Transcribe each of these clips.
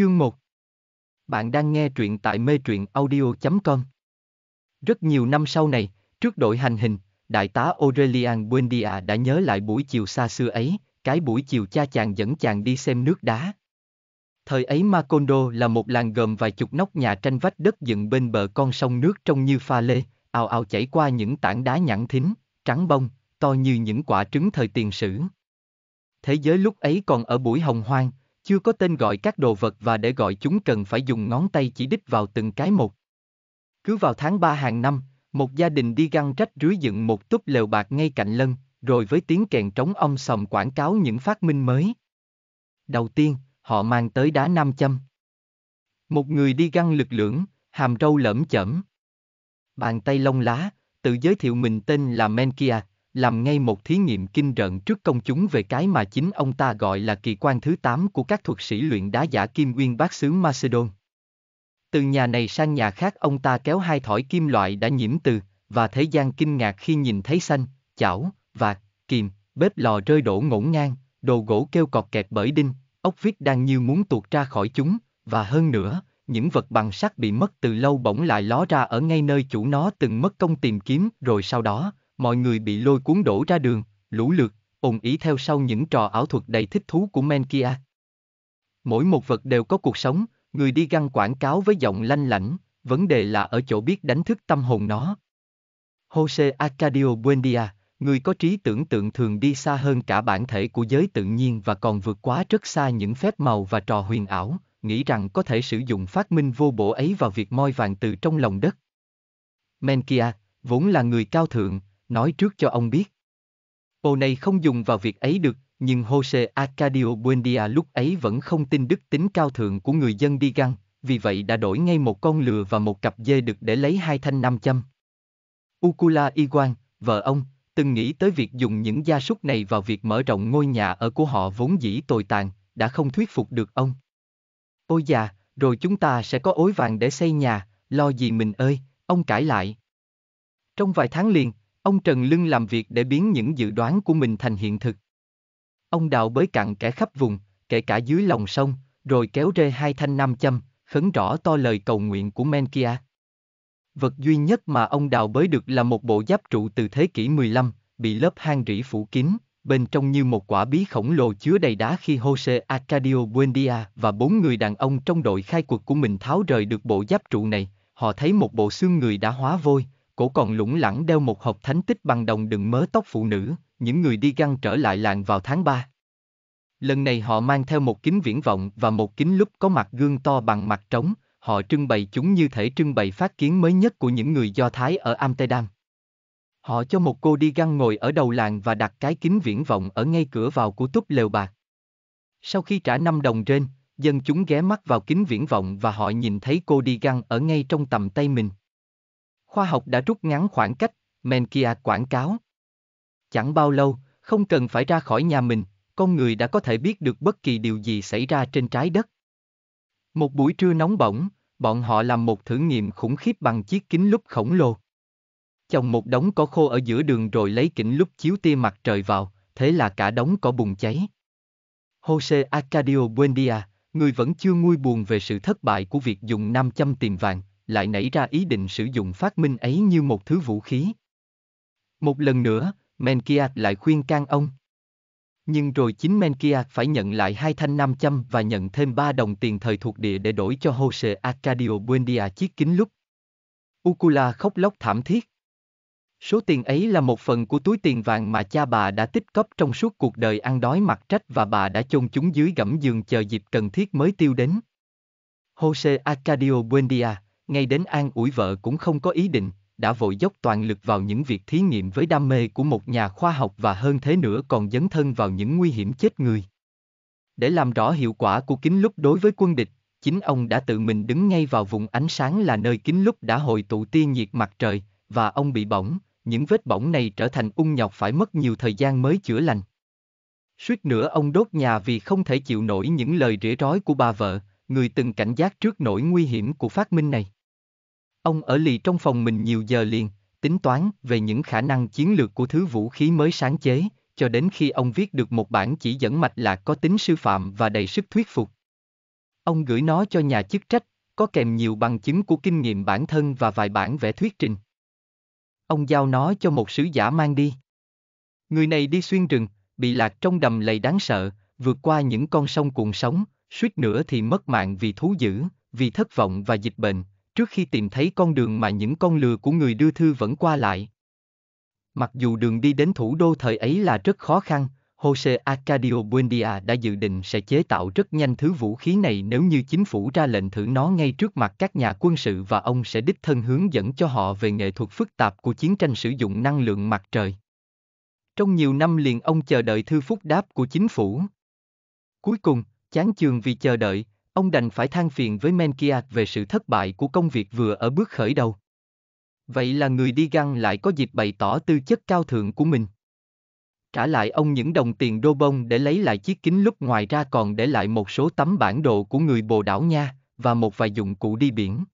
Chương 1 Bạn đang nghe truyện tại mê truyện audio.com Rất nhiều năm sau này, trước đội hành hình, đại tá Aurelian Buendia đã nhớ lại buổi chiều xa xưa ấy, cái buổi chiều cha chàng dẫn chàng đi xem nước đá. Thời ấy Macondo là một làng gồm vài chục nóc nhà tranh vách đất dựng bên bờ con sông nước trông như pha lê, ào ào chảy qua những tảng đá nhẵn thính, trắng bông, to như những quả trứng thời tiền sử. Thế giới lúc ấy còn ở buổi hồng hoang, chưa có tên gọi các đồ vật và để gọi chúng cần phải dùng ngón tay chỉ đích vào từng cái một. Cứ vào tháng 3 hàng năm, một gia đình đi găng trách rưới dựng một túp lều bạc ngay cạnh lân, rồi với tiếng kèn trống ông sòm quảng cáo những phát minh mới. Đầu tiên, họ mang tới đá nam châm. Một người đi găng lực lưỡng, hàm râu lởm chởm. Bàn tay lông lá, tự giới thiệu mình tên là Menkia, làm ngay một thí nghiệm kinh rợn trước công chúng về cái mà chính ông ta gọi là kỳ quan thứ 8 của các thuật sĩ luyện đá giả kim nguyên bác xứ Macedon. Từ nhà này sang nhà khác ông ta kéo hai thỏi kim loại đã nhiễm từ, và thế gian kinh ngạc khi nhìn thấy xanh, chảo, vạt, kìm, bếp lò rơi đổ ngổn ngang, đồ gỗ kêu cọt kẹt bởi đinh, ốc vít đang như muốn tuột ra khỏi chúng, và hơn nữa, những vật bằng sắt bị mất từ lâu bỗng lại ló ra ở ngay nơi chủ nó từng mất công tìm kiếm rồi sau đó, mọi người bị lôi cuốn đổ ra đường, lũ lượt, ồn ý theo sau những trò ảo thuật đầy thích thú của men kia. Mỗi một vật đều có cuộc sống, người đi găng quảng cáo với giọng lanh lảnh, vấn đề là ở chỗ biết đánh thức tâm hồn nó. Jose Acadio Buendia, người có trí tưởng tượng thường đi xa hơn cả bản thể của giới tự nhiên và còn vượt quá rất xa những phép màu và trò huyền ảo, nghĩ rằng có thể sử dụng phát minh vô bổ ấy vào việc moi vàng từ trong lòng đất. Menkia, vốn là người cao thượng, nói trước cho ông biết. Bộ này không dùng vào việc ấy được, nhưng Jose Arcadio Buendia lúc ấy vẫn không tin đức tính cao thượng của người dân đi găng, vì vậy đã đổi ngay một con lừa và một cặp dê đực để lấy hai thanh nam châm. Ukula Iguan, vợ ông, từng nghĩ tới việc dùng những gia súc này vào việc mở rộng ngôi nhà ở của họ vốn dĩ tồi tàn, đã không thuyết phục được ông. Ôi già, rồi chúng ta sẽ có ối vàng để xây nhà, lo gì mình ơi, ông cãi lại. Trong vài tháng liền, Ông Trần Lưng làm việc để biến những dự đoán của mình thành hiện thực. Ông đào bới cặn kẽ khắp vùng, kể cả dưới lòng sông, rồi kéo rê hai thanh nam châm, khấn rõ to lời cầu nguyện của Menkia. Vật duy nhất mà ông đào bới được là một bộ giáp trụ từ thế kỷ 15, bị lớp hang rỉ phủ kín, bên trong như một quả bí khổng lồ chứa đầy đá khi Jose Arcadio Buendia và bốn người đàn ông trong đội khai cuộc của mình tháo rời được bộ giáp trụ này, họ thấy một bộ xương người đã hóa vôi, cổ còn lủng lẳng đeo một hộp thánh tích bằng đồng đựng mớ tóc phụ nữ, những người đi găng trở lại làng vào tháng 3. Lần này họ mang theo một kính viễn vọng và một kính lúc có mặt gương to bằng mặt trống, họ trưng bày chúng như thể trưng bày phát kiến mới nhất của những người Do Thái ở Amsterdam. Họ cho một cô đi găng ngồi ở đầu làng và đặt cái kính viễn vọng ở ngay cửa vào của túp lều bạc. Sau khi trả 5 đồng trên dân chúng ghé mắt vào kính viễn vọng và họ nhìn thấy cô đi găng ở ngay trong tầm tay mình. Khoa học đã rút ngắn khoảng cách, men kia quảng cáo. Chẳng bao lâu, không cần phải ra khỏi nhà mình, con người đã có thể biết được bất kỳ điều gì xảy ra trên trái đất. Một buổi trưa nóng bỏng, bọn họ làm một thử nghiệm khủng khiếp bằng chiếc kính lúp khổng lồ. Chồng một đống cỏ khô ở giữa đường rồi lấy kính lúp chiếu tia mặt trời vào, thế là cả đống cỏ bùng cháy. Jose Arcadio Buendia, người vẫn chưa nguôi buồn về sự thất bại của việc dùng 500 tiền vàng, lại nảy ra ý định sử dụng phát minh ấy như một thứ vũ khí. Một lần nữa, Menkiat lại khuyên can ông. Nhưng rồi chính Menkiat phải nhận lại hai thanh nam châm và nhận thêm ba đồng tiền thời thuộc địa để đổi cho Jose Arcadio Buendia chiếc kính lúc. Ukula khóc lóc thảm thiết. Số tiền ấy là một phần của túi tiền vàng mà cha bà đã tích cóp trong suốt cuộc đời ăn đói mặc trách và bà đã chôn chúng dưới gẫm giường chờ dịp cần thiết mới tiêu đến. Jose Arcadio Buendia, ngay đến an ủi vợ cũng không có ý định, đã vội dốc toàn lực vào những việc thí nghiệm với đam mê của một nhà khoa học và hơn thế nữa còn dấn thân vào những nguy hiểm chết người. Để làm rõ hiệu quả của kính lúc đối với quân địch, chính ông đã tự mình đứng ngay vào vùng ánh sáng là nơi kính lúc đã hội tụ tiên nhiệt mặt trời, và ông bị bỏng, những vết bỏng này trở thành ung nhọc phải mất nhiều thời gian mới chữa lành. Suýt nữa ông đốt nhà vì không thể chịu nổi những lời rỉa rói của bà vợ, người từng cảnh giác trước nỗi nguy hiểm của phát minh này. Ông ở lì trong phòng mình nhiều giờ liền, tính toán về những khả năng chiến lược của thứ vũ khí mới sáng chế, cho đến khi ông viết được một bản chỉ dẫn mạch lạc có tính sư phạm và đầy sức thuyết phục. Ông gửi nó cho nhà chức trách, có kèm nhiều bằng chứng của kinh nghiệm bản thân và vài bản vẽ thuyết trình. Ông giao nó cho một sứ giả mang đi. Người này đi xuyên rừng, bị lạc trong đầm lầy đáng sợ, vượt qua những con sông cuộn sóng, suýt nữa thì mất mạng vì thú dữ, vì thất vọng và dịch bệnh, trước khi tìm thấy con đường mà những con lừa của người đưa thư vẫn qua lại. Mặc dù đường đi đến thủ đô thời ấy là rất khó khăn, Jose Arcadio Buendia đã dự định sẽ chế tạo rất nhanh thứ vũ khí này nếu như chính phủ ra lệnh thử nó ngay trước mặt các nhà quân sự và ông sẽ đích thân hướng dẫn cho họ về nghệ thuật phức tạp của chiến tranh sử dụng năng lượng mặt trời. Trong nhiều năm liền ông chờ đợi thư phúc đáp của chính phủ. Cuối cùng, chán chường vì chờ đợi, ông đành phải than phiền với Menkiat về sự thất bại của công việc vừa ở bước khởi đầu. Vậy là người đi găng lại có dịp bày tỏ tư chất cao thượng của mình. Trả lại ông những đồng tiền đô bông để lấy lại chiếc kính lúc ngoài ra còn để lại một số tấm bản đồ của người bồ đảo nha, và một vài dụng cụ đi biển.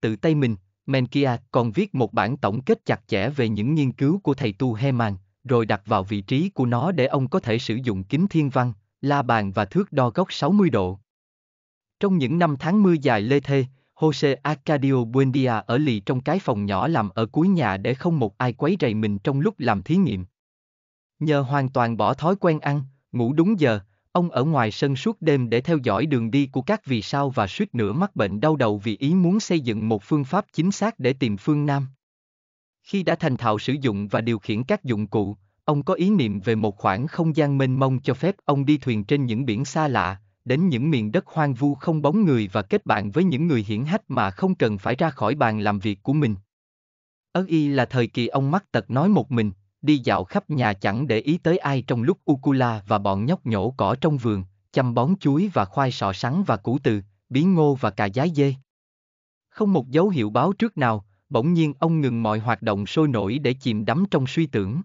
Tự tay mình, Menkia còn viết một bản tổng kết chặt chẽ về những nghiên cứu của thầy Tu Heman, rồi đặt vào vị trí của nó để ông có thể sử dụng kính thiên văn, la bàn và thước đo góc 60 độ. Trong những năm tháng mưa dài lê thê, Jose Arcadio Buendia ở lì trong cái phòng nhỏ làm ở cuối nhà để không một ai quấy rầy mình trong lúc làm thí nghiệm. Nhờ hoàn toàn bỏ thói quen ăn, ngủ đúng giờ, ông ở ngoài sân suốt đêm để theo dõi đường đi của các vì sao và suýt nửa mắc bệnh đau đầu vì ý muốn xây dựng một phương pháp chính xác để tìm phương Nam. Khi đã thành thạo sử dụng và điều khiển các dụng cụ, ông có ý niệm về một khoảng không gian mênh mông cho phép ông đi thuyền trên những biển xa lạ, đến những miền đất hoang vu không bóng người và kết bạn với những người hiển hách mà không cần phải ra khỏi bàn làm việc của mình. Ớ y là thời kỳ ông mắc tật nói một mình, đi dạo khắp nhà chẳng để ý tới ai trong lúc Ukula và bọn nhóc nhổ cỏ trong vườn, chăm bón chuối và khoai sọ sắn và củ từ, bí ngô và cà giá dê. Không một dấu hiệu báo trước nào, bỗng nhiên ông ngừng mọi hoạt động sôi nổi để chìm đắm trong suy tưởng.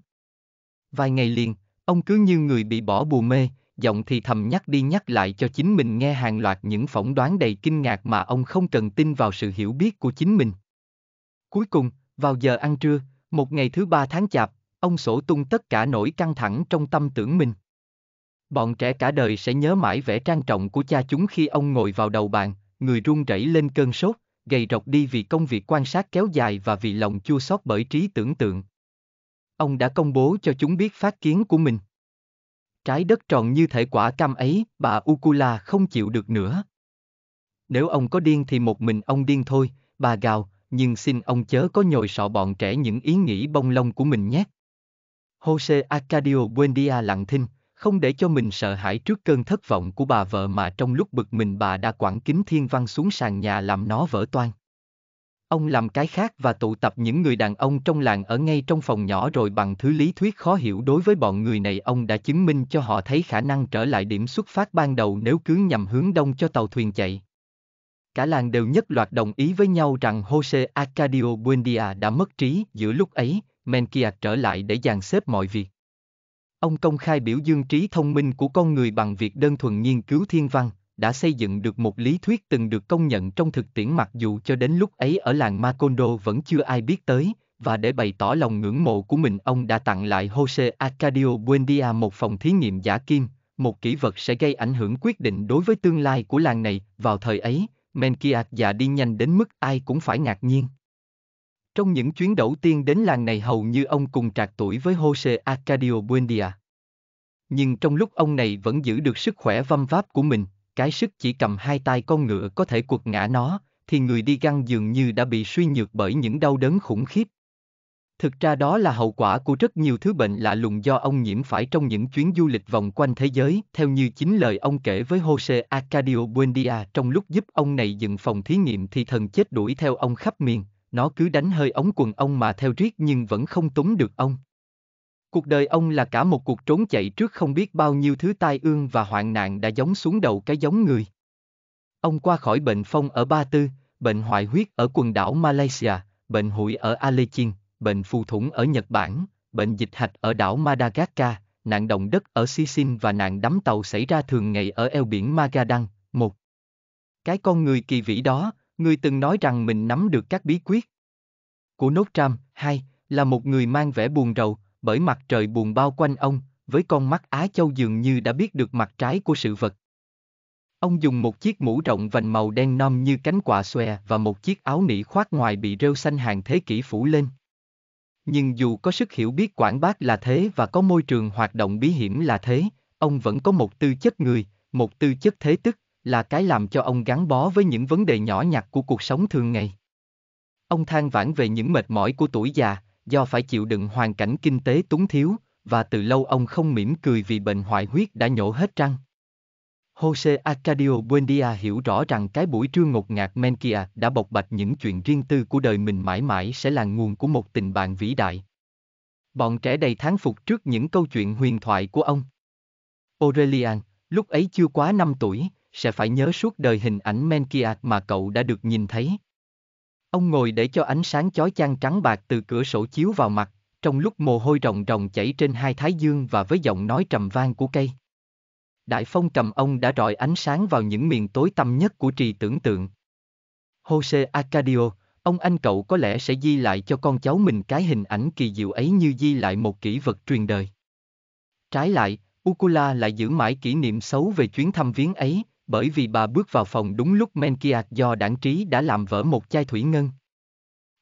Vài ngày liền, ông cứ như người bị bỏ bùa mê, giọng thì thầm nhắc đi nhắc lại cho chính mình nghe hàng loạt những phỏng đoán đầy kinh ngạc mà ông không cần tin vào sự hiểu biết của chính mình. Cuối cùng, vào giờ ăn trưa, một ngày thứ ba tháng chạp, ông sổ tung tất cả nỗi căng thẳng trong tâm tưởng mình. Bọn trẻ cả đời sẽ nhớ mãi vẻ trang trọng của cha chúng khi ông ngồi vào đầu bàn, người run rẩy lên cơn sốt, gầy rộc đi vì công việc quan sát kéo dài và vì lòng chua xót bởi trí tưởng tượng. Ông đã công bố cho chúng biết phát kiến của mình. Trái đất tròn như thể quả cam ấy, bà Ukula không chịu được nữa. Nếu ông có điên thì một mình ông điên thôi, bà gào, nhưng xin ông chớ có nhồi sọ bọn trẻ những ý nghĩ bông lông của mình nhé. Jose Arcadio Buendia lặng thinh, không để cho mình sợ hãi trước cơn thất vọng của bà vợ mà trong lúc bực mình bà đã quẳng kính thiên văn xuống sàn nhà làm nó vỡ toan. Ông làm cái khác và tụ tập những người đàn ông trong làng ở ngay trong phòng nhỏ rồi bằng thứ lý thuyết khó hiểu đối với bọn người này ông đã chứng minh cho họ thấy khả năng trở lại điểm xuất phát ban đầu nếu cứ nhằm hướng đông cho tàu thuyền chạy. Cả làng đều nhất loạt đồng ý với nhau rằng Jose Arcadio Buendia đã mất trí giữa lúc ấy, Menkia trở lại để dàn xếp mọi việc. Ông công khai biểu dương trí thông minh của con người bằng việc đơn thuần nghiên cứu thiên văn, đã xây dựng được một lý thuyết từng được công nhận trong thực tiễn mặc dù cho đến lúc ấy ở làng Macondo vẫn chưa ai biết tới, và để bày tỏ lòng ngưỡng mộ của mình ông đã tặng lại Jose Arcadio Buendia một phòng thí nghiệm giả kim, một kỹ vật sẽ gây ảnh hưởng quyết định đối với tương lai của làng này, vào thời ấy, Menkiat già đi nhanh đến mức ai cũng phải ngạc nhiên. Trong những chuyến đầu tiên đến làng này hầu như ông cùng trạc tuổi với Jose Arcadio Buendia. Nhưng trong lúc ông này vẫn giữ được sức khỏe vâm váp của mình, cái sức chỉ cầm hai tay con ngựa có thể quật ngã nó, thì người đi găng dường như đã bị suy nhược bởi những đau đớn khủng khiếp. Thực ra đó là hậu quả của rất nhiều thứ bệnh lạ lùng do ông nhiễm phải trong những chuyến du lịch vòng quanh thế giới, theo như chính lời ông kể với Jose Acadio Buendia trong lúc giúp ông này dựng phòng thí nghiệm thì thần chết đuổi theo ông khắp miền, nó cứ đánh hơi ống quần ông mà theo riết nhưng vẫn không túng được ông. Cuộc đời ông là cả một cuộc trốn chạy trước không biết bao nhiêu thứ tai ương và hoạn nạn đã giống xuống đầu cái giống người. Ông qua khỏi bệnh phong ở Ba Tư, bệnh hoại huyết ở quần đảo Malaysia, bệnh hụi ở Alechin, bệnh phù thủng ở Nhật Bản, bệnh dịch hạch ở đảo Madagascar, nạn động đất ở Sicin và nạn đắm tàu xảy ra thường ngày ở eo biển Magadan. Một Cái con người kỳ vĩ đó, người từng nói rằng mình nắm được các bí quyết của Nốt Tram, hai, là một người mang vẻ buồn rầu, bởi mặt trời buồn bao quanh ông, với con mắt Á Châu dường như đã biết được mặt trái của sự vật. Ông dùng một chiếc mũ rộng vành màu đen nom như cánh quạ xòe và một chiếc áo nỉ khoác ngoài bị rêu xanh hàng thế kỷ phủ lên. Nhưng dù có sức hiểu biết quảng bác là thế và có môi trường hoạt động bí hiểm là thế, ông vẫn có một tư chất người, một tư chất thế tức, là cái làm cho ông gắn bó với những vấn đề nhỏ nhặt của cuộc sống thường ngày. Ông than vãn về những mệt mỏi của tuổi già, do phải chịu đựng hoàn cảnh kinh tế túng thiếu, và từ lâu ông không mỉm cười vì bệnh hoại huyết đã nhổ hết răng. Jose Arcadio Buendia hiểu rõ rằng cái buổi trưa ngột ngạt Menkia đã bộc bạch những chuyện riêng tư của đời mình mãi mãi sẽ là nguồn của một tình bạn vĩ đại. Bọn trẻ đầy tháng phục trước những câu chuyện huyền thoại của ông. Aurelian, lúc ấy chưa quá 5 tuổi, sẽ phải nhớ suốt đời hình ảnh Menkia mà cậu đã được nhìn thấy. Ông ngồi để cho ánh sáng chói chang trắng bạc từ cửa sổ chiếu vào mặt, trong lúc mồ hôi ròng ròng chảy trên hai thái dương và với giọng nói trầm vang của cây. Đại phong trầm ông đã rọi ánh sáng vào những miền tối tăm nhất của trì tưởng tượng. Jose Acadio, ông anh cậu có lẽ sẽ di lại cho con cháu mình cái hình ảnh kỳ diệu ấy như di lại một kỷ vật truyền đời. Trái lại, Ukula lại giữ mãi kỷ niệm xấu về chuyến thăm viếng ấy, bởi vì bà bước vào phòng đúng lúc Menkiat do đảng trí đã làm vỡ một chai thủy ngân.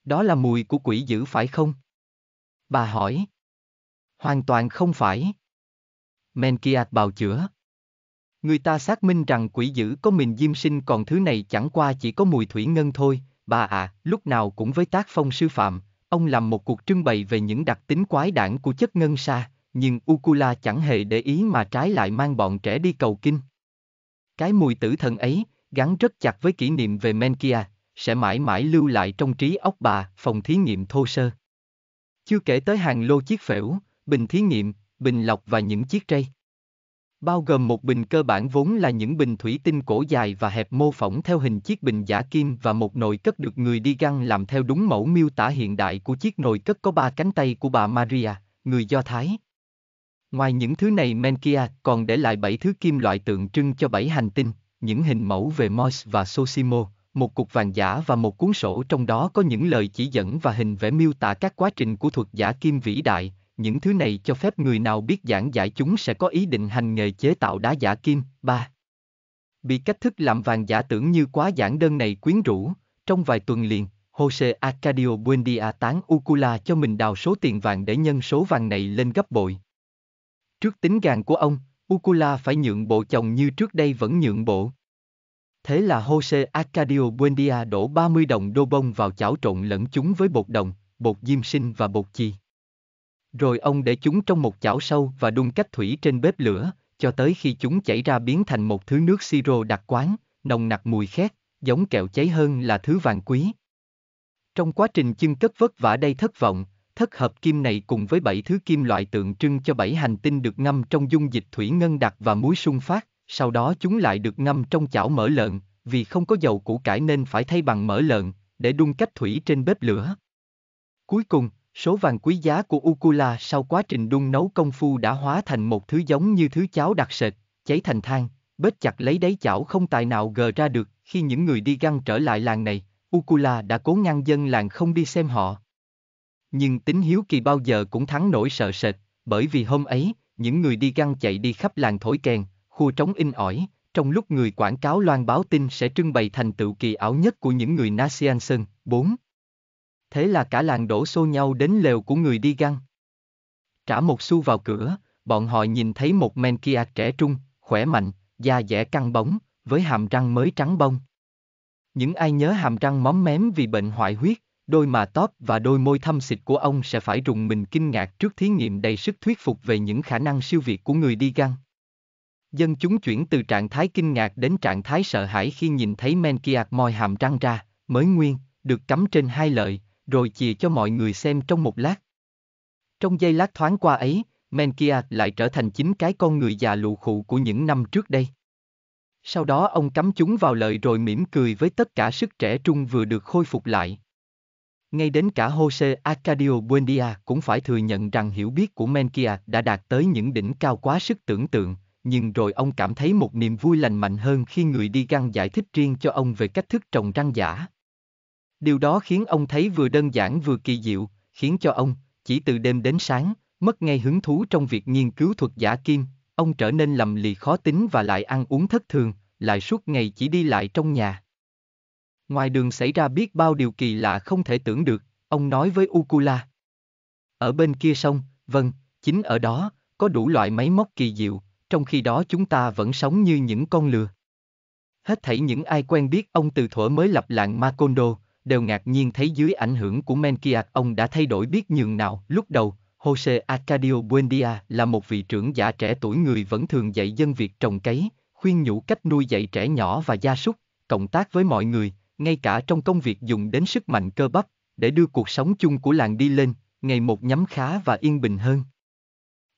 Đó là mùi của quỷ dữ phải không? Bà hỏi. Hoàn toàn không phải. Menkiat bào chữa. Người ta xác minh rằng quỷ dữ có mình diêm sinh còn thứ này chẳng qua chỉ có mùi thủy ngân thôi, bà à, lúc nào cũng với tác phong sư phạm, ông làm một cuộc trưng bày về những đặc tính quái đản của chất ngân sa, nhưng Ukula chẳng hề để ý mà trái lại mang bọn trẻ đi cầu kinh. Cái mùi tử thần ấy, gắn rất chặt với kỷ niệm về Menkia, sẽ mãi mãi lưu lại trong trí óc bà, phòng thí nghiệm thô sơ. Chưa kể tới hàng lô chiếc phễu, bình thí nghiệm, bình lọc và những chiếc tray. Bao gồm một bình cơ bản vốn là những bình thủy tinh cổ dài và hẹp mô phỏng theo hình chiếc bình giả kim và một nồi cất được người đi găng làm theo đúng mẫu miêu tả hiện đại của chiếc nồi cất có ba cánh tay của bà Maria, người Do Thái. Ngoài những thứ này Menkia còn để lại bảy thứ kim loại tượng trưng cho bảy hành tinh, những hình mẫu về Mois và Sosimo, một cục vàng giả và một cuốn sổ trong đó có những lời chỉ dẫn và hình vẽ miêu tả các quá trình của thuật giả kim vĩ đại. Những thứ này cho phép người nào biết giảng giải chúng sẽ có ý định hành nghề chế tạo đá giả kim. 3. Bị cách thức làm vàng giả tưởng như quá giản đơn này quyến rũ, trong vài tuần liền, Jose Arcadio Buendia tán Ucula cho mình đào số tiền vàng để nhân số vàng này lên gấp bội. Trước tính gàn của ông, Ukula phải nhượng bộ chồng như trước đây vẫn nhượng bộ. Thế là Jose Arcadio Buendia đổ 30 đồng đô bông vào chảo trộn lẫn chúng với bột đồng, bột diêm sinh và bột chì. Rồi ông để chúng trong một chảo sâu và đun cách thủy trên bếp lửa, cho tới khi chúng chảy ra biến thành một thứ nước siro đặc quán, nồng nặc mùi khét, giống kẹo cháy hơn là thứ vàng quý. Trong quá trình chưng cất vất vả đầy thất vọng, Thất hợp kim này cùng với bảy thứ kim loại tượng trưng cho bảy hành tinh được ngâm trong dung dịch thủy ngân đặc và muối sung phát, sau đó chúng lại được ngâm trong chảo mỡ lợn, vì không có dầu củ cải nên phải thay bằng mỡ lợn, để đun cách thủy trên bếp lửa. Cuối cùng, số vàng quý giá của Ukula sau quá trình đun nấu công phu đã hóa thành một thứ giống như thứ cháo đặc sệt, cháy thành than, bết chặt lấy đáy chảo không tài nào gờ ra được, khi những người đi găng trở lại làng này, Ukula đã cố ngăn dân làng không đi xem họ. Nhưng tính hiếu kỳ bao giờ cũng thắng nổi sợ sệt, bởi vì hôm ấy, những người đi găng chạy đi khắp làng thổi kèn, khu trống in ỏi, trong lúc người quảng cáo loan báo tin sẽ trưng bày thành tựu kỳ ảo nhất của những người Nasiansen, 4. Thế là cả làng đổ xô nhau đến lều của người đi găng. Trả một xu vào cửa, bọn họ nhìn thấy một men kia trẻ trung, khỏe mạnh, da dẻ căng bóng, với hàm răng mới trắng bông. Những ai nhớ hàm răng móm mém vì bệnh hoại huyết, đôi mà tóp và đôi môi thâm xịt của ông sẽ phải rùng mình kinh ngạc trước thí nghiệm đầy sức thuyết phục về những khả năng siêu việt của người đi găng. Dân chúng chuyển từ trạng thái kinh ngạc đến trạng thái sợ hãi khi nhìn thấy Menkiak moi hàm răng ra, mới nguyên, được cắm trên hai lợi, rồi chìa cho mọi người xem trong một lát. Trong giây lát thoáng qua ấy, Menkiak lại trở thành chính cái con người già lụ khụ của những năm trước đây. Sau đó ông cắm chúng vào lợi rồi mỉm cười với tất cả sức trẻ trung vừa được khôi phục lại. Ngay đến cả Jose Arcadio Buendia cũng phải thừa nhận rằng hiểu biết của Menkia đã đạt tới những đỉnh cao quá sức tưởng tượng, nhưng rồi ông cảm thấy một niềm vui lành mạnh hơn khi người đi găng giải thích riêng cho ông về cách thức trồng răng giả. Điều đó khiến ông thấy vừa đơn giản vừa kỳ diệu, khiến cho ông, chỉ từ đêm đến sáng, mất ngay hứng thú trong việc nghiên cứu thuật giả kim, ông trở nên lầm lì khó tính và lại ăn uống thất thường, lại suốt ngày chỉ đi lại trong nhà. Ngoài đường xảy ra biết bao điều kỳ lạ không thể tưởng được, ông nói với Ukula. Ở bên kia sông, vâng, chính ở đó, có đủ loại máy móc kỳ diệu, trong khi đó chúng ta vẫn sống như những con lừa. Hết thảy những ai quen biết ông từ thuở mới lập làng Macondo, đều ngạc nhiên thấy dưới ảnh hưởng của Menkiat ông đã thay đổi biết nhường nào. Lúc đầu, Jose Arcadio Buendia là một vị trưởng giả trẻ tuổi người vẫn thường dạy dân việc trồng cấy, khuyên nhủ cách nuôi dạy trẻ nhỏ và gia súc, cộng tác với mọi người, ngay cả trong công việc dùng đến sức mạnh cơ bắp, để đưa cuộc sống chung của làng đi lên, ngày một nhắm khá và yên bình hơn.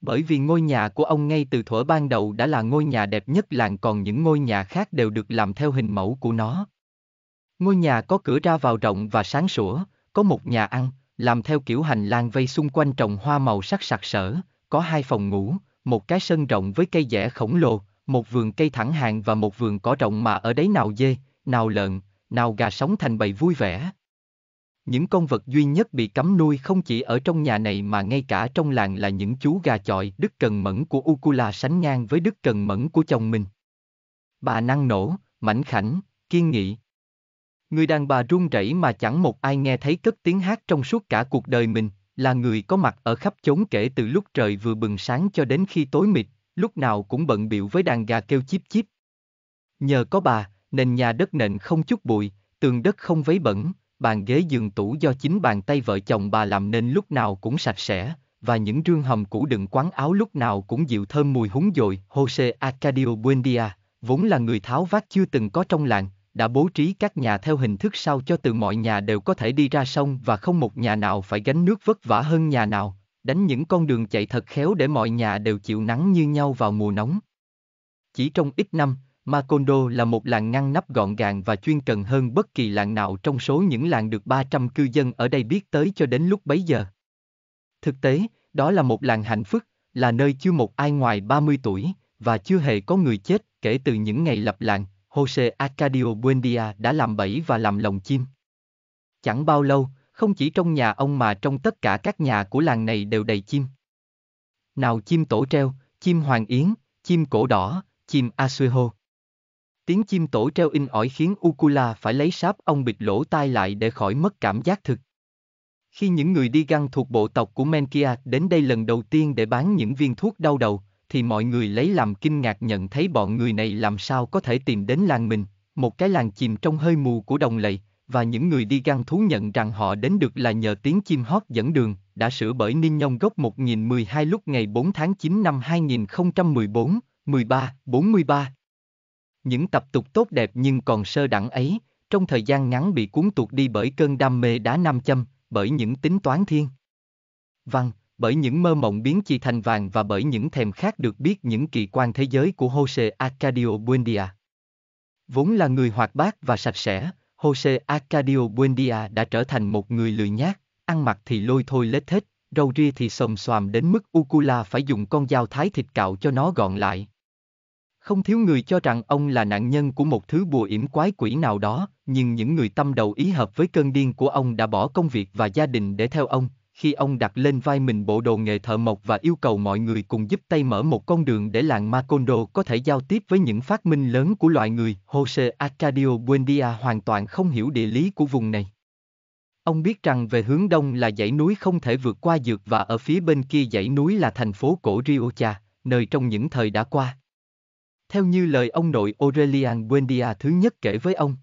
Bởi vì ngôi nhà của ông ngay từ thuở ban đầu đã là ngôi nhà đẹp nhất làng còn những ngôi nhà khác đều được làm theo hình mẫu của nó. Ngôi nhà có cửa ra vào rộng và sáng sủa, có một nhà ăn, làm theo kiểu hành lang vây xung quanh trồng hoa màu sắc sặc sỡ, có hai phòng ngủ, một cái sân rộng với cây dẻ khổng lồ, một vườn cây thẳng hàng và một vườn cỏ rộng mà ở đấy nào dê, nào lợn, nào gà sống thành bầy vui vẻ. Những con vật duy nhất bị cấm nuôi không chỉ ở trong nhà này mà ngay cả trong làng là những chú gà chọi Đức cần mẫn của Ukula sánh ngang với đức cần mẫn của chồng mình. Bà năng nổ, mảnh khảnh, kiên nghị. Người đàn bà run rẩy mà chẳng một ai nghe thấy cất tiếng hát trong suốt cả cuộc đời mình, là người có mặt ở khắp chốn kể từ lúc trời vừa bừng sáng cho đến khi tối mịt, lúc nào cũng bận biệu với đàn gà kêu chip chip. Nhờ có bà, nền nhà đất nện không chút bụi, tường đất không vấy bẩn, bàn ghế giường tủ do chính bàn tay vợ chồng bà làm nên lúc nào cũng sạch sẽ, và những rương hầm cũ đựng quán áo lúc nào cũng dịu thơm mùi húng dội. Jose Arcadio Buendia, vốn là người tháo vát chưa từng có trong làng, đã bố trí các nhà theo hình thức sao cho từ mọi nhà đều có thể đi ra sông và không một nhà nào phải gánh nước vất vả hơn nhà nào, đánh những con đường chạy thật khéo để mọi nhà đều chịu nắng như nhau vào mùa nóng. Chỉ trong ít năm, Macondo là một làng ngăn nắp gọn gàng và chuyên cần hơn bất kỳ làng nào trong số những làng được 300 cư dân ở đây biết tới cho đến lúc bấy giờ. Thực tế, đó là một làng hạnh phúc, là nơi chưa một ai ngoài 30 tuổi, và chưa hề có người chết kể từ những ngày lập làng, Jose Arcadio Buendia đã làm bẫy và làm lồng chim. Chẳng bao lâu, không chỉ trong nhà ông mà trong tất cả các nhà của làng này đều đầy chim. Nào chim tổ treo, chim hoàng yến, chim cổ đỏ, chim asueho. Tiếng chim tổ treo in ỏi khiến Ukula phải lấy sáp ong bịt lỗ tai lại để khỏi mất cảm giác thực. Khi những người đi găng thuộc bộ tộc của Menkia đến đây lần đầu tiên để bán những viên thuốc đau đầu, thì mọi người lấy làm kinh ngạc nhận thấy bọn người này làm sao có thể tìm đến làng mình, một cái làng chìm trong hơi mù của đồng lầy, và những người đi găng thú nhận rằng họ đến được là nhờ tiếng chim hót dẫn đường, đã sửa bởi Ninh Nhông gốc 1012 lúc ngày 4 tháng 9 năm 2014, 13, 43. Những tập tục tốt đẹp nhưng còn sơ đẳng ấy, trong thời gian ngắn bị cuốn tuột đi bởi cơn đam mê đá nam châm, bởi những tính toán thiên. Văn, bởi những mơ mộng biến chi thành vàng và bởi những thèm khát được biết những kỳ quan thế giới của Jose Arcadio Buendia. Vốn là người hoạt bát và sạch sẽ, Jose Arcadio Buendia đã trở thành một người lười nhác, ăn mặc thì lôi thôi lết hết, râu ria thì xồm xoàm đến mức Ukula phải dùng con dao thái thịt cạo cho nó gọn lại. Không thiếu người cho rằng ông là nạn nhân của một thứ bùa yểm quái quỷ nào đó, nhưng những người tâm đầu ý hợp với cơn điên của ông đã bỏ công việc và gia đình để theo ông, khi ông đặt lên vai mình bộ đồ nghề thợ mộc và yêu cầu mọi người cùng giúp tay mở một con đường để làng Macondo có thể giao tiếp với những phát minh lớn của loài người, Jose Arcadio Buendia hoàn toàn không hiểu địa lý của vùng này. Ông biết rằng về hướng đông là dãy núi không thể vượt qua dược và ở phía bên kia dãy núi là thành phố cổ Rioja, nơi trong những thời đã qua, theo như lời ông nội Aurelian Buendia thứ nhất kể với ông.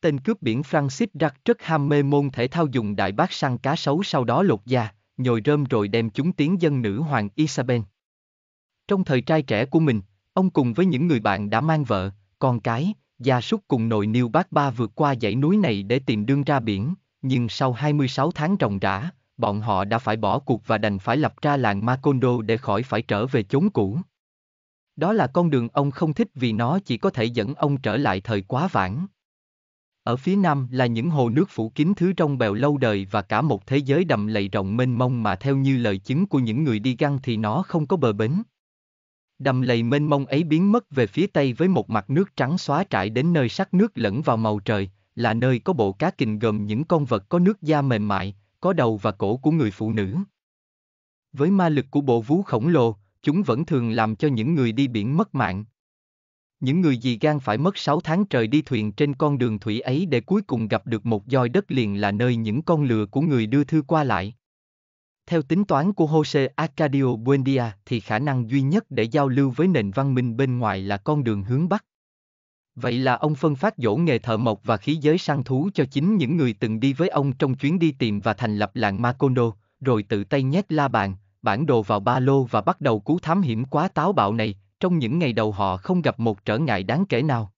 Tên cướp biển Francis Drac rất ham mê môn thể thao dùng đại bác săn cá sấu sau đó lột da, nhồi rơm rồi đem chúng tiến dân nữ hoàng Isabel. Trong thời trai trẻ của mình, ông cùng với những người bạn đã mang vợ, con cái, gia súc cùng nội niêu bác ba vượt qua dãy núi này để tìm đương ra biển, nhưng sau 26 tháng trồng rã, bọn họ đã phải bỏ cuộc và đành phải lập ra làng Macondo để khỏi phải trở về chốn cũ. Đó là con đường ông không thích vì nó chỉ có thể dẫn ông trở lại thời quá vãng. Ở phía nam là những hồ nước phủ kín thứ trong bèo lâu đời và cả một thế giới đầm lầy rộng mênh mông mà theo như lời chứng của những người đi găng thì nó không có bờ bến. Đầm lầy mênh mông ấy biến mất về phía tây với một mặt nước trắng xóa trải đến nơi sắc nước lẫn vào màu trời, là nơi có bộ cá kình gồm những con vật có nước da mềm mại, có đầu và cổ của người phụ nữ. Với ma lực của bộ vú khổng lồ, chúng vẫn thường làm cho những người đi biển mất mạng. Những người gì gan phải mất 6 tháng trời đi thuyền trên con đường thủy ấy để cuối cùng gặp được một doi đất liền là nơi những con lừa của người đưa thư qua lại. Theo tính toán của Jose Arcadio Buendia thì khả năng duy nhất để giao lưu với nền văn minh bên ngoài là con đường hướng Bắc. Vậy là ông phân phát dỗ nghề thợ mộc và khí giới săn thú cho chính những người từng đi với ông trong chuyến đi tìm và thành lập làng Macondo, rồi tự tay nhét la bàn, bản đồ vào ba lô và bắt đầu cú thám hiểm quá táo bạo này, trong những ngày đầu họ không gặp một trở ngại đáng kể nào.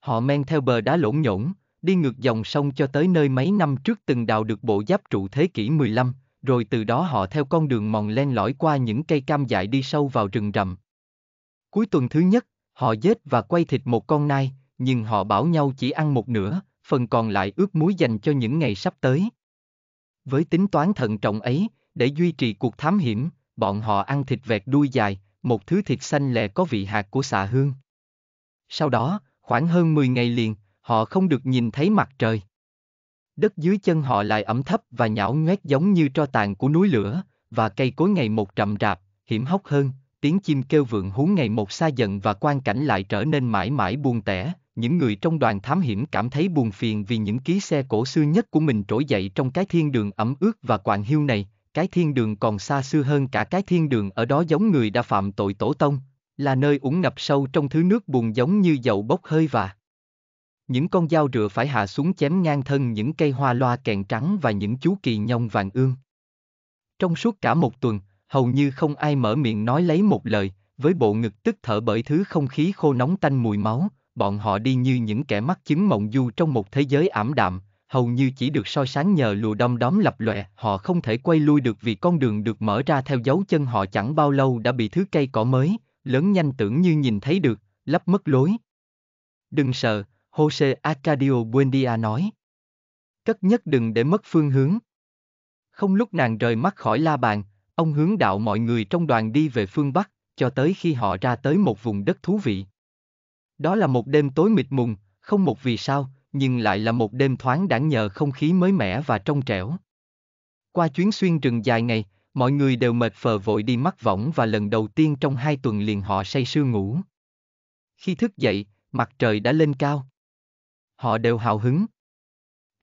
Họ men theo bờ đá lỗn nhổn, đi ngược dòng sông cho tới nơi mấy năm trước từng đào được bộ giáp trụ thế kỷ 15, rồi từ đó họ theo con đường mòn len lỏi qua những cây cam dại đi sâu vào rừng rậm. Cuối tuần thứ nhất, họ giết và quay thịt một con nai, nhưng họ bảo nhau chỉ ăn một nửa, phần còn lại ướp muối dành cho những ngày sắp tới. Với tính toán thận trọng ấy, để duy trì cuộc thám hiểm, bọn họ ăn thịt vẹt đuôi dài, một thứ thịt xanh lè có vị hạt của xạ hương. Sau đó, khoảng hơn 10 ngày liền, họ không được nhìn thấy mặt trời. Đất dưới chân họ lại ẩm thấp và nhão nhoét giống như tro tàn của núi lửa, và cây cối ngày một trầm rạp, hiểm hóc hơn, tiếng chim kêu vượng hú ngày một xa dần và quang cảnh lại trở nên mãi mãi buồn tẻ. Những người trong đoàn thám hiểm cảm thấy buồn phiền vì những ký xe cổ xưa nhất của mình trỗi dậy trong cái thiên đường ẩm ướt và quạng hiu này, cái thiên đường còn xa xưa hơn cả cái thiên đường ở đó giống người đã phạm tội tổ tông, là nơi ủng ngập sâu trong thứ nước buồn giống như dầu bốc hơi và những con dao rựa phải hạ xuống chém ngang thân những cây hoa loa kèn trắng và những chú kỳ nhông vàng ương. Trong suốt cả một tuần, hầu như không ai mở miệng nói lấy một lời, với bộ ngực tức thở bởi thứ không khí khô nóng tanh mùi máu, bọn họ đi như những kẻ mắc chứng mộng du trong một thế giới ảm đạm, hầu như chỉ được soi sáng nhờ lùa đom đóm lập lòe, họ không thể quay lui được vì con đường được mở ra theo dấu chân họ chẳng bao lâu đã bị thứ cây cỏ mới, lớn nhanh tưởng như nhìn thấy được, lấp mất lối. Đừng sợ, Jose Acadio Buendia nói. Cất nhất đừng để mất phương hướng. Không lúc nàng rời mắt khỏi la bàn, ông hướng đạo mọi người trong đoàn đi về phương Bắc, cho tới khi họ ra tới một vùng đất thú vị. Đó là một đêm tối mịt mùng, không một vì sao, nhưng lại là một đêm thoáng đãng nhờ không khí mới mẻ và trong trẻo. Qua chuyến xuyên rừng dài ngày, mọi người đều mệt phờ vội đi mắt võng và lần đầu tiên trong hai tuần liền họ say sưa ngủ. Khi thức dậy, mặt trời đã lên cao. Họ đều hào hứng.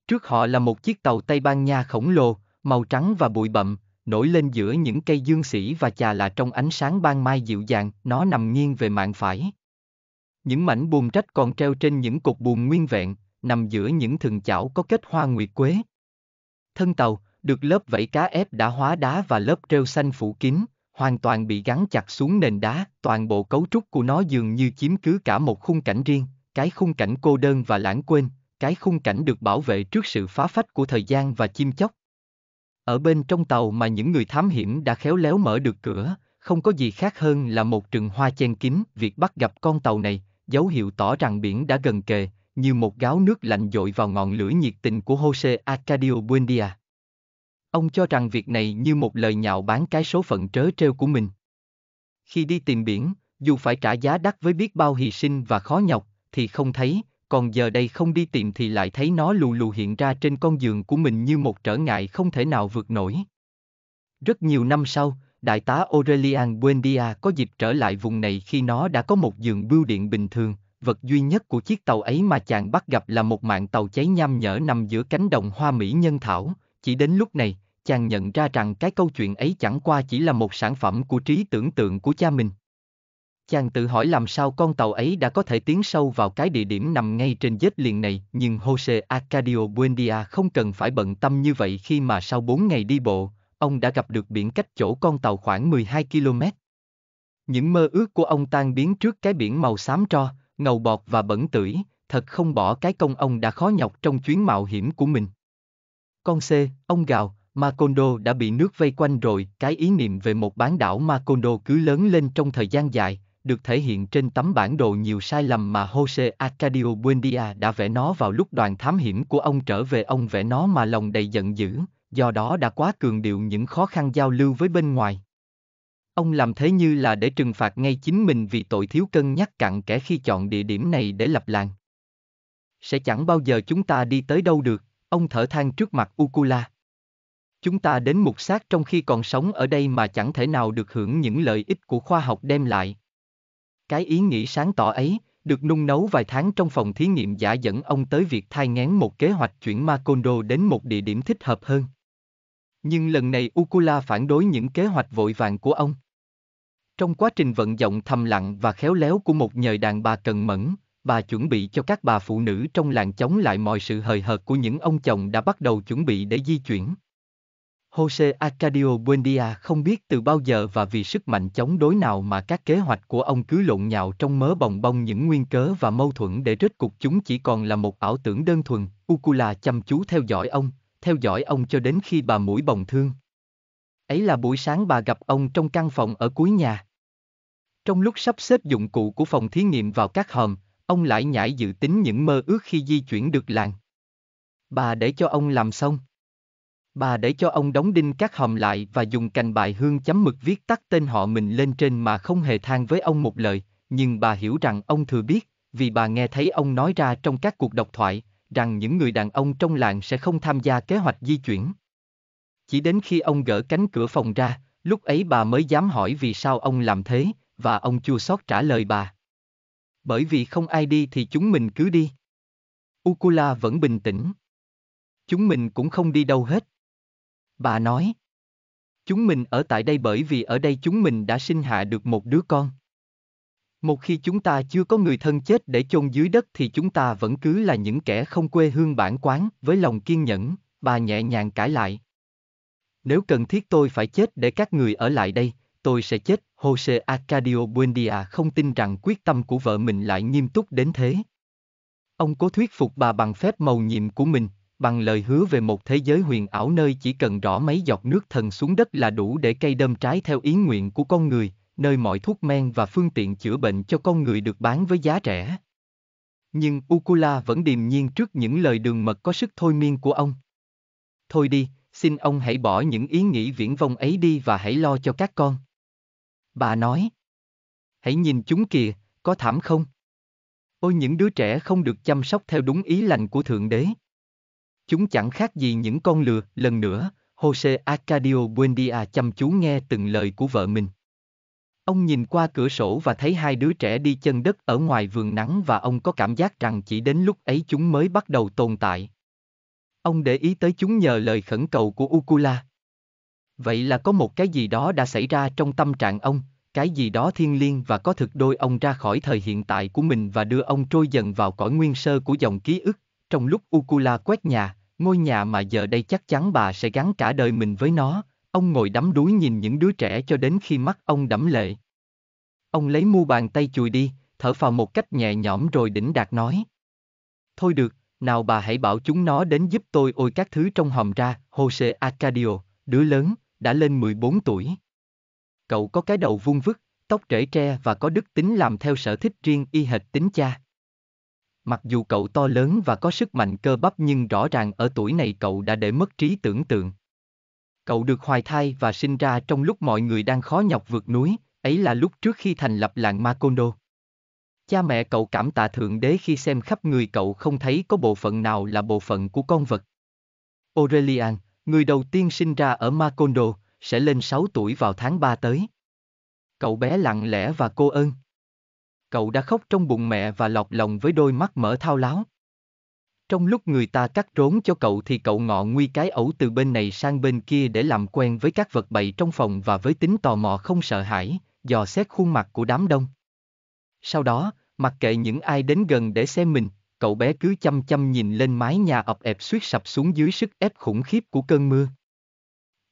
Trước họ là một chiếc tàu Tây Ban Nha khổng lồ, màu trắng và bụi bậm, nổi lên giữa những cây dương sĩ và chà là trong ánh sáng ban mai dịu dàng, nó nằm nghiêng về mạng phải. Những mảnh buồm trách còn treo trên những cột buồm nguyên vẹn, nằm giữa những thừng chảo có kết hoa nguyệt quế. Thân tàu, được lớp vảy cá ép đã hóa đá và lớp rêu xanh phủ kín, hoàn toàn bị gắn chặt xuống nền đá, toàn bộ cấu trúc của nó dường như chiếm cứ cả một khung cảnh riêng, cái khung cảnh cô đơn và lãng quên, cái khung cảnh được bảo vệ trước sự phá phách của thời gian và chim chóc. Ở bên trong tàu mà những người thám hiểm đã khéo léo mở được cửa, không có gì khác hơn là một rừng hoa chen kín, việc bắt gặp con tàu này, dấu hiệu tỏ rằng biển đã gần kề, như một gáo nước lạnh dội vào ngọn lửa nhiệt tình của Jose Arcadio Buendia. Ông cho rằng việc này như một lời nhạo bán cái số phận trớ trêu của mình. Khi đi tìm biển, dù phải trả giá đắt với biết bao hy sinh và khó nhọc, thì không thấy, còn giờ đây không đi tìm thì lại thấy nó lù lù hiện ra trên con giường của mình như một trở ngại không thể nào vượt nổi. Rất nhiều năm sau, đại tá Aurelian Buendia có dịp trở lại vùng này khi nó đã có một giường bưu điện bình thường, vật duy nhất của chiếc tàu ấy mà chàng bắt gặp là một mạng tàu cháy nham nhở nằm giữa cánh đồng hoa mỹ nhân thảo, chỉ đến lúc này, chàng nhận ra rằng cái câu chuyện ấy chẳng qua chỉ là một sản phẩm của trí tưởng tượng của cha mình. Chàng tự hỏi làm sao con tàu ấy đã có thể tiến sâu vào cái địa điểm nằm ngay trên vết liền này, nhưng Jose Arcadio Buendia không cần phải bận tâm như vậy khi mà sau 4 ngày đi bộ, ông đã gặp được biển cách chỗ con tàu khoảng 12 km. Những mơ ước của ông tan biến trước cái biển màu xám tro, ngầu bọt và bẩn tưởi, thật không bỏ cái công ông đã khó nhọc trong chuyến mạo hiểm của mình. Con C, ông gào, Macondo đã bị nước vây quanh rồi, cái ý niệm về một bán đảo Macondo cứ lớn lên trong thời gian dài, được thể hiện trên tấm bản đồ nhiều sai lầm mà Jose Arcadio Buendia đã vẽ nó vào lúc đoàn thám hiểm của ông trở về ông vẽ nó mà lòng đầy giận dữ, do đó đã quá cường điệu những khó khăn giao lưu với bên ngoài. Ông làm thế như là để trừng phạt ngay chính mình vì tội thiếu cân nhắc cặn kẻ khi chọn địa điểm này để lập làng. Sẽ chẳng bao giờ chúng ta đi tới đâu được, ông thở than trước mặt Ukula. Chúng ta đến mục xác trong khi còn sống ở đây mà chẳng thể nào được hưởng những lợi ích của khoa học đem lại. Cái ý nghĩ sáng tỏ ấy, được nung nấu vài tháng trong phòng thí nghiệm giả dẫn ông tới việc thai ngén một kế hoạch chuyển Macondo đến một địa điểm thích hợp hơn. Nhưng lần này Ukula phản đối những kế hoạch vội vàng của ông. Trong quá trình vận động thầm lặng và khéo léo của một nhời đàn bà cần mẫn, bà chuẩn bị cho các bà phụ nữ trong làng chống lại mọi sự hời hợt của những ông chồng đã bắt đầu chuẩn bị để di chuyển. Jose Arcadio Buendia không biết từ bao giờ và vì sức mạnh chống đối nào mà các kế hoạch của ông cứ lộn nhạo trong mớ bồng bông những nguyên cớ và mâu thuẫn để rốt cục chúng chỉ còn là một ảo tưởng đơn thuần. Ukula chăm chú theo dõi ông, theo dõi ông cho đến khi bà mũi bồng thương. Ấy là buổi sáng bà gặp ông trong căn phòng ở cuối nhà. Trong lúc sắp xếp dụng cụ của phòng thí nghiệm vào các hòm, ông lại nhảy dự tính những mơ ước khi di chuyển được làng. Bà để cho ông làm xong. Bà để cho ông đóng đinh các hòm lại và dùng cành bài hương chấm mực viết tắt tên họ mình lên trên mà không hề than với ông một lời, nhưng bà hiểu rằng ông thừa biết, vì bà nghe thấy ông nói ra trong các cuộc độc thoại, rằng những người đàn ông trong làng sẽ không tham gia kế hoạch di chuyển. Chỉ đến khi ông gỡ cánh cửa phòng ra, lúc ấy bà mới dám hỏi vì sao ông làm thế, và ông chua xót trả lời bà. Bởi vì không ai đi thì chúng mình cứ đi. Ukula vẫn bình tĩnh. Chúng mình cũng không đi đâu hết. Bà nói. Chúng mình ở tại đây bởi vì ở đây chúng mình đã sinh hạ được một đứa con. Một khi chúng ta chưa có người thân chết để chôn dưới đất thì chúng ta vẫn cứ là những kẻ không quê hương bản quán, với lòng kiên nhẫn, bà nhẹ nhàng cãi lại. Nếu cần thiết tôi phải chết để các người ở lại đây, tôi sẽ chết, Jose Arcadio Buendia không tin rằng quyết tâm của vợ mình lại nghiêm túc đến thế. Ông cố thuyết phục bà bằng phép màu nhiệm của mình, bằng lời hứa về một thế giới huyền ảo nơi chỉ cần rõ mấy giọt nước thần xuống đất là đủ để cây đâm trái theo ý nguyện của con người, nơi mọi thuốc men và phương tiện chữa bệnh cho con người được bán với giá rẻ. Nhưng Ukula vẫn điềm nhiên trước những lời đường mật có sức thôi miên của ông. Thôi đi, xin ông hãy bỏ những ý nghĩ viễn vông ấy đi và hãy lo cho các con bà nói. Hãy nhìn chúng kìa, có thảm không? Ôi những đứa trẻ không được chăm sóc theo đúng ý lành của Thượng Đế. Chúng chẳng khác gì những con lừa, lần nữa, Jose Acadio Buendia chăm chú nghe từng lời của vợ mình. Ông nhìn qua cửa sổ và thấy hai đứa trẻ đi chân đất ở ngoài vườn nắng và ông có cảm giác rằng chỉ đến lúc ấy chúng mới bắt đầu tồn tại. Ông để ý tới chúng nhờ lời khẩn cầu của Ukula. Vậy là có một cái gì đó đã xảy ra trong tâm trạng ông, cái gì đó thiên liêng và có thực đôi ông ra khỏi thời hiện tại của mình và đưa ông trôi dần vào cõi nguyên sơ của dòng ký ức, trong lúc Ukula quét nhà, ngôi nhà mà giờ đây chắc chắn bà sẽ gắn cả đời mình với nó, ông ngồi đắm đuối nhìn những đứa trẻ cho đến khi mắt ông đẫm lệ. Ông lấy mu bàn tay chùi đi, thở phào một cách nhẹ nhõm rồi đỉnh đạt nói. Thôi được, nào bà hãy bảo chúng nó đến giúp tôi ôi các thứ trong hòm ra, Jose Arcadio, đứa lớn, đã lên 14 tuổi. Cậu có cái đầu vuông vức, tóc rễ tre và có đức tính làm theo sở thích riêng y hệt tính cha. Mặc dù cậu to lớn và có sức mạnh cơ bắp nhưng rõ ràng ở tuổi này cậu đã để mất trí tưởng tượng. Cậu được hoài thai và sinh ra trong lúc mọi người đang khó nhọc vượt núi, ấy là lúc trước khi thành lập làng Macondo. Cha mẹ cậu cảm tạ Thượng Đế khi xem khắp người cậu không thấy có bộ phận nào là bộ phận của con vật. Aurelian người đầu tiên sinh ra ở Macondo, sẽ lên 6 tuổi vào tháng 3 tới. Cậu bé lặng lẽ và cô ơn. Cậu đã khóc trong bụng mẹ và lọc lòng với đôi mắt mở thao láo. Trong lúc người ta cắt rốn cho cậu thì cậu ngọ nguy cái ẩu từ bên này sang bên kia để làm quen với các vật bậy trong phòng và với tính tò mò không sợ hãi, dò xét khuôn mặt của đám đông. Sau đó, mặc kệ những ai đến gần để xem mình, cậu bé cứ chăm chăm nhìn lên mái nhà ập ẹp suýt sập xuống dưới sức ép khủng khiếp của cơn mưa.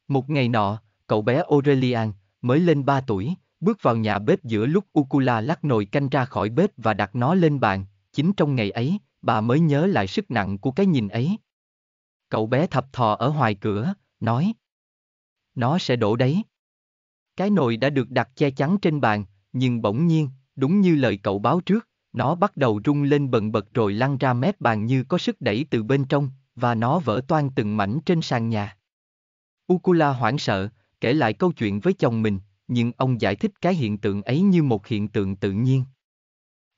Một ngày nọ, cậu bé Aurelian, mới lên 3 tuổi, bước vào nhà bếp giữa lúc Ukula lắc nồi canh ra khỏi bếp và đặt nó lên bàn, chính trong ngày ấy, bà mới nhớ lại sức nặng của cái nhìn ấy. Cậu bé thập thò ở ngoài cửa, nói. Nó sẽ đổ đấy. Cái nồi đã được đặt che chắn trên bàn, nhưng bỗng nhiên, đúng như lời cậu báo trước, nó bắt đầu rung lên bần bật rồi lăn ra mép bàn như có sức đẩy từ bên trong, và nó vỡ toan từng mảnh trên sàn nhà. Ukula hoảng sợ, kể lại câu chuyện với chồng mình, nhưng ông giải thích cái hiện tượng ấy như một hiện tượng tự nhiên.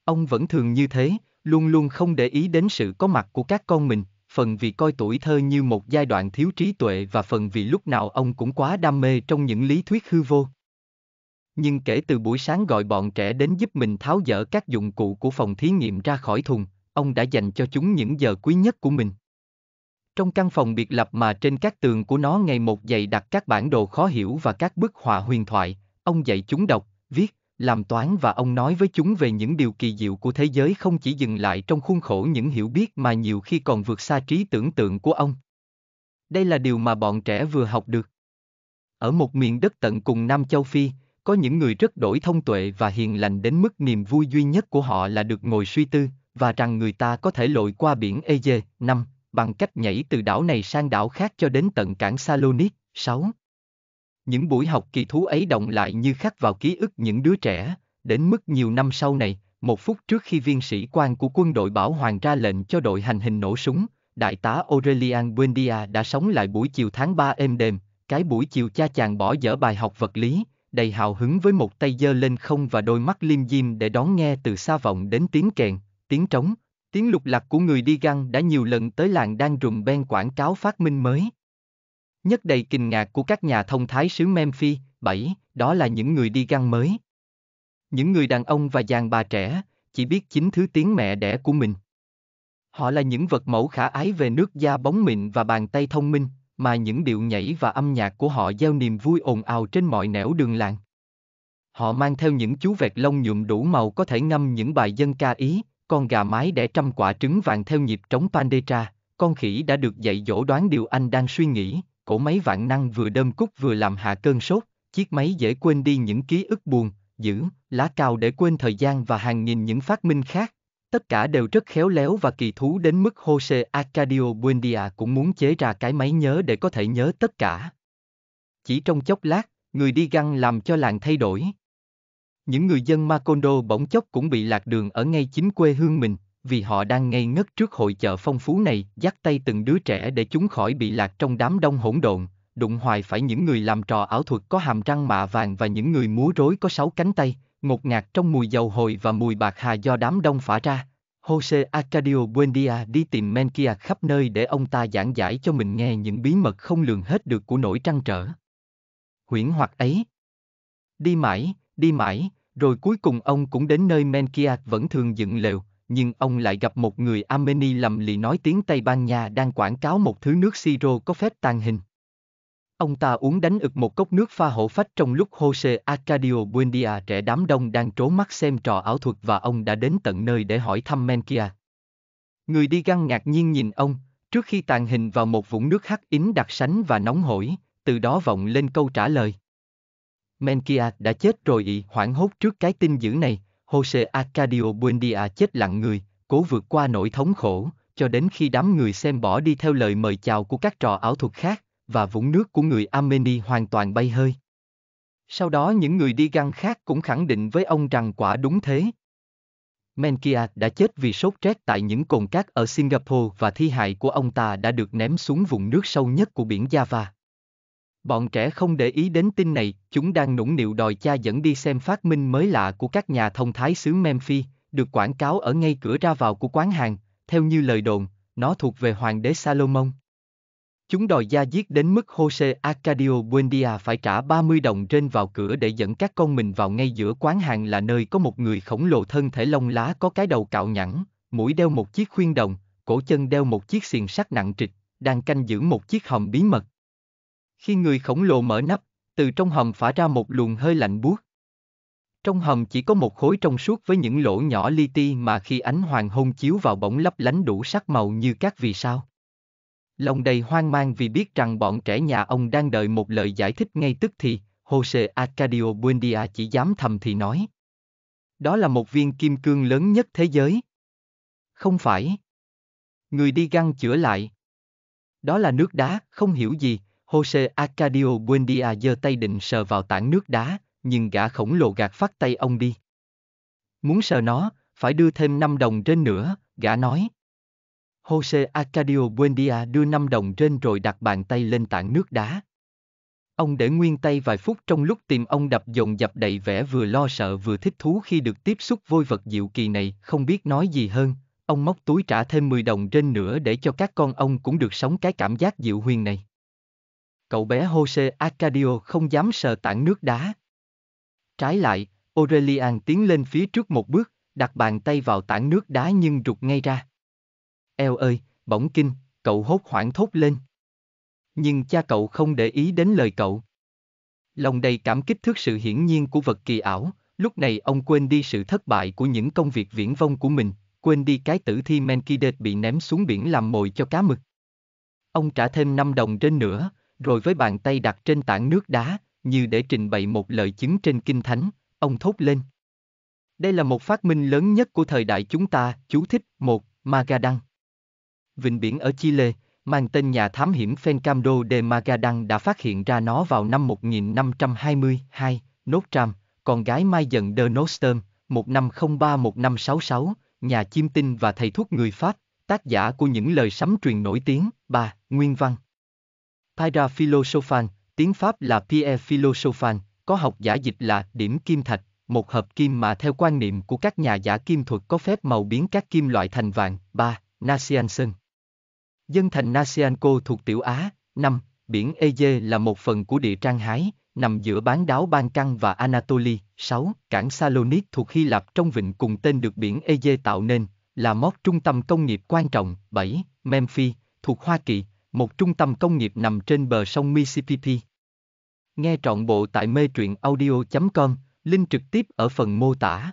Ông vẫn thường như thế, luôn luôn không để ý đến sự có mặt của các con mình, phần vì coi tuổi thơ như một giai đoạn thiếu trí tuệ và phần vì lúc nào ông cũng quá đam mê trong những lý thuyết hư vô nhưng kể từ buổi sáng gọi bọn trẻ đến giúp mình tháo dỡ các dụng cụ của phòng thí nghiệm ra khỏi thùng, ông đã dành cho chúng những giờ quý nhất của mình. Trong căn phòng biệt lập mà trên các tường của nó ngày một dày đặt các bản đồ khó hiểu và các bức họa huyền thoại, ông dạy chúng đọc, viết, làm toán và ông nói với chúng về những điều kỳ diệu của thế giới không chỉ dừng lại trong khuôn khổ những hiểu biết mà nhiều khi còn vượt xa trí tưởng tượng của ông. Đây là điều mà bọn trẻ vừa học được. Ở một miền đất tận cùng Nam Châu Phi, có những người rất đổi thông tuệ và hiền lành đến mức niềm vui duy nhất của họ là được ngồi suy tư, và rằng người ta có thể lội qua biển Ege, năm bằng cách nhảy từ đảo này sang đảo khác cho đến tận cảng Salonik, 6. Những buổi học kỳ thú ấy động lại như khắc vào ký ức những đứa trẻ, đến mức nhiều năm sau này, một phút trước khi viên sĩ quan của quân đội Bảo Hoàng ra lệnh cho đội hành hình nổ súng, đại tá Aurelian Buendia đã sống lại buổi chiều tháng 3 êm đềm, cái buổi chiều cha chàng bỏ dở bài học vật lý, đầy hào hứng với một tay giơ lên không và đôi mắt liêm diêm để đón nghe từ xa vọng đến tiếng kèn, tiếng trống, tiếng lục lạc của người đi găng đã nhiều lần tới làng đang rùm ben quảng cáo phát minh mới. Nhất đầy kinh ngạc của các nhà thông thái xứ Memphis, 7, đó là những người đi găng mới. Những người đàn ông và dàn bà trẻ, chỉ biết chính thứ tiếng mẹ đẻ của mình. Họ là những vật mẫu khả ái về nước da bóng mịn và bàn tay thông minh, mà những điệu nhảy và âm nhạc của họ gieo niềm vui ồn ào trên mọi nẻo đường làng. Họ mang theo những chú vẹt lông nhuộm đủ màu có thể ngâm những bài dân ca Ý, con gà mái đẻ trăm quả trứng vàng theo nhịp trống Pandera, con khỉ đã được dạy dỗ đoán điều anh đang suy nghĩ, cổ máy vạn năng vừa đơm cúc vừa làm hạ cơn sốt, chiếc máy dễ quên đi những ký ức buồn, giữ, lá cao để quên thời gian và hàng nghìn những phát minh khác tất cả đều rất khéo léo và kỳ thú đến mức Jose Arcadio Buendia cũng muốn chế ra cái máy nhớ để có thể nhớ tất cả. Chỉ trong chốc lát, người đi găng làm cho làng thay đổi. Những người dân Macondo bỗng chốc cũng bị lạc đường ở ngay chính quê hương mình, vì họ đang ngây ngất trước hội chợ phong phú này, dắt tay từng đứa trẻ để chúng khỏi bị lạc trong đám đông hỗn độn, đụng hoài phải những người làm trò ảo thuật có hàm răng mạ vàng và những người múa rối có sáu cánh tay, ngột ngạt trong mùi dầu hồi và mùi bạc hà do đám đông phả ra. Jose Arcadio Buendia đi tìm Menkia khắp nơi để ông ta giảng giải cho mình nghe những bí mật không lường hết được của nỗi trăn trở. Huyễn hoặc ấy. Đi mãi, đi mãi, rồi cuối cùng ông cũng đến nơi Menkia vẫn thường dựng lều, nhưng ông lại gặp một người Armeni lầm lì nói tiếng Tây Ban Nha đang quảng cáo một thứ nước siro có phép tàn hình. Ông ta uống đánh ực một cốc nước pha hổ phách trong lúc Jose Arcadio Buendia trẻ đám đông đang trố mắt xem trò ảo thuật và ông đã đến tận nơi để hỏi thăm Menkia. Người đi găng ngạc nhiên nhìn ông, trước khi tàn hình vào một vũng nước hắc ín đặc sánh và nóng hổi, từ đó vọng lên câu trả lời. Menkia đã chết rồi ị hoảng hốt trước cái tin dữ này, Jose Arcadio Buendia chết lặng người, cố vượt qua nỗi thống khổ, cho đến khi đám người xem bỏ đi theo lời mời chào của các trò ảo thuật khác và vũng nước của người Armeni hoàn toàn bay hơi. Sau đó những người đi găng khác cũng khẳng định với ông rằng quả đúng thế. Menkia đã chết vì sốt rét tại những cồn cát ở Singapore và thi hài của ông ta đã được ném xuống vùng nước sâu nhất của biển Java. Bọn trẻ không để ý đến tin này, chúng đang nũng nịu đòi cha dẫn đi xem phát minh mới lạ của các nhà thông thái xứ Memphis, được quảng cáo ở ngay cửa ra vào của quán hàng, theo như lời đồn, nó thuộc về hoàng đế Salomon. Chúng đòi da giết đến mức Jose Arcadio Buendia phải trả 30 đồng trên vào cửa để dẫn các con mình vào ngay giữa quán hàng là nơi có một người khổng lồ thân thể lông lá có cái đầu cạo nhẵn, mũi đeo một chiếc khuyên đồng, cổ chân đeo một chiếc xiềng sắt nặng trịch, đang canh giữ một chiếc hòm bí mật. Khi người khổng lồ mở nắp, từ trong hòm phả ra một luồng hơi lạnh buốt. Trong hòm chỉ có một khối trong suốt với những lỗ nhỏ li ti mà khi ánh hoàng hôn chiếu vào bỗng lấp lánh đủ sắc màu như các vì sao. Lòng đầy hoang mang vì biết rằng bọn trẻ nhà ông đang đợi một lời giải thích ngay tức thì, Jose Arcadio Buendia chỉ dám thầm thì nói. Đó là một viên kim cương lớn nhất thế giới. Không phải. Người đi găng chữa lại. Đó là nước đá, không hiểu gì. Jose Arcadio Buendia giơ tay định sờ vào tảng nước đá, nhưng gã khổng lồ gạt phát tay ông đi. Muốn sờ nó, phải đưa thêm 5 đồng trên nữa, gã nói. Jose Arcadio Buendia đưa 5 đồng trên rồi đặt bàn tay lên tảng nước đá. Ông để nguyên tay vài phút trong lúc tìm ông đập dồn dập đầy vẻ vừa lo sợ vừa thích thú khi được tiếp xúc vôi vật diệu kỳ này, không biết nói gì hơn. Ông móc túi trả thêm 10 đồng trên nữa để cho các con ông cũng được sống cái cảm giác diệu huyền này. Cậu bé Jose Arcadio không dám sờ tảng nước đá. Trái lại, Aurelian tiến lên phía trước một bước, đặt bàn tay vào tảng nước đá nhưng rụt ngay ra eo ơi, bỗng kinh, cậu hốt hoảng thốt lên. Nhưng cha cậu không để ý đến lời cậu. Lòng đầy cảm kích trước sự hiển nhiên của vật kỳ ảo, lúc này ông quên đi sự thất bại của những công việc viễn vông của mình, quên đi cái tử thi Menkideth bị ném xuống biển làm mồi cho cá mực. Ông trả thêm 5 đồng trên nữa, rồi với bàn tay đặt trên tảng nước đá, như để trình bày một lời chứng trên kinh thánh, ông thốt lên. Đây là một phát minh lớn nhất của thời đại chúng ta, chú thích một, Magadan. Vịnh biển ở Chile, mang tên nhà thám hiểm Fencamdo de Magadan đã phát hiện ra nó vào năm 1522, Nốt Tram, con gái Mai Dần de Nostrum, 1503-1566, nhà chiêm tinh và thầy thuốc người Pháp, tác giả của những lời sấm truyền nổi tiếng, bà, Nguyên Văn. Pyra Philosophan, tiếng Pháp là Pierre Philosophan, có học giả dịch là điểm kim thạch, một hợp kim mà theo quan niệm của các nhà giả kim thuật có phép màu biến các kim loại thành vàng, ba, Nasiansen. Dân thành Nasianco thuộc Tiểu Á, năm, biển Ege là một phần của địa Trang Hái, nằm giữa bán đảo Ban Căng và Anatoly. 6. Cảng Salonit thuộc Hy Lạp trong vịnh cùng tên được biển Ege tạo nên, là mốt trung tâm công nghiệp quan trọng. 7. Memphis, thuộc Hoa Kỳ, một trung tâm công nghiệp nằm trên bờ sông Mississippi. Nghe trọn bộ tại mê truyện audio.com, link trực tiếp ở phần mô tả.